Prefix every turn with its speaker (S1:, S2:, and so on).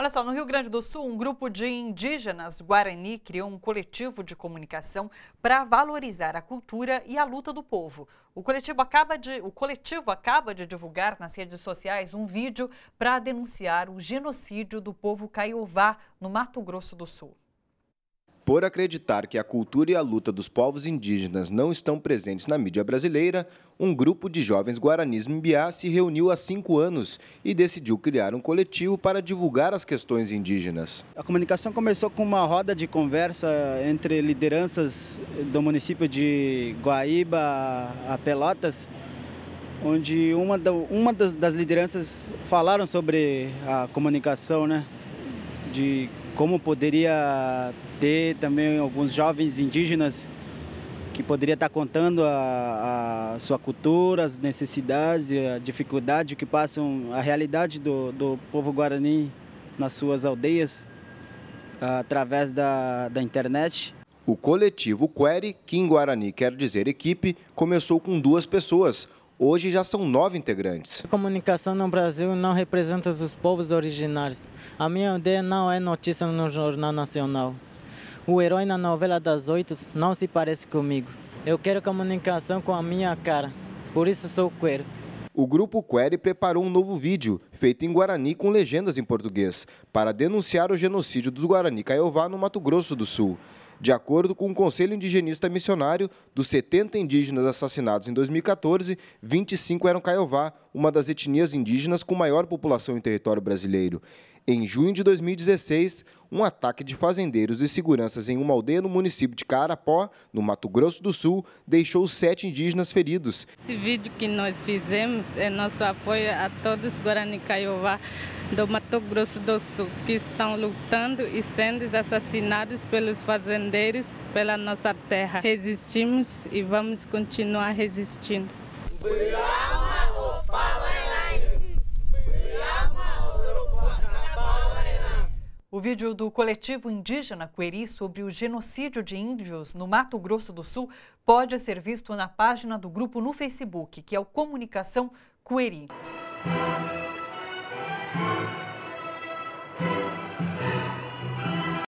S1: Olha só, no Rio Grande do Sul, um grupo de indígenas Guarani criou um coletivo de comunicação para valorizar a cultura e a luta do povo. O coletivo acaba de, o coletivo acaba de divulgar nas redes sociais um vídeo para denunciar o genocídio do povo caiová no Mato Grosso do Sul.
S2: Por acreditar que a cultura e a luta dos povos indígenas não estão presentes na mídia brasileira, um grupo de jovens guaranis Mbiá se reuniu há cinco anos e decidiu criar um coletivo para divulgar as questões indígenas.
S3: A comunicação começou com uma roda de conversa entre lideranças do município de Guaíba a Pelotas, onde uma, das lideranças falaram sobre a comunicação, né? de como poderia ter também alguns jovens indígenas que poderia estar contando a, a sua cultura, as necessidades, a dificuldade que passam, a realidade do, do povo guarani nas suas aldeias através da, da internet. O coletivo Query, que em Guarani quer dizer equipe, começou
S2: com duas pessoas, Hoje já são nove integrantes. A
S4: comunicação no Brasil não representa os povos originários. A minha aldeia não é notícia no Jornal Nacional. O herói na novela das oito não se parece comigo. Eu quero comunicação com a minha cara,
S2: por isso sou queer. O grupo Query preparou um novo vídeo, feito em Guarani com legendas em português, para denunciar o genocídio dos Guarani Caiová no Mato Grosso do Sul. De acordo com o Conselho Indigenista Missionário, dos 70 indígenas assassinados em 2014, 25 eram Caiová, uma das etnias indígenas com maior população em território brasileiro. Em junho de 2016, um ataque de fazendeiros e seguranças em uma aldeia no município de Carapó, no Mato Grosso do Sul, deixou sete indígenas feridos.
S5: Esse vídeo que nós fizemos é nosso apoio a todos os Guarani Caiová do Mato Grosso do Sul, que estão lutando e sendo assassinados pelos fazendeiros pela nossa terra. Resistimos e vamos continuar resistindo.
S1: O vídeo do coletivo indígena Queri sobre o genocídio de índios no Mato Grosso do Sul pode ser visto na página do grupo no Facebook, que é o Comunicação Queri.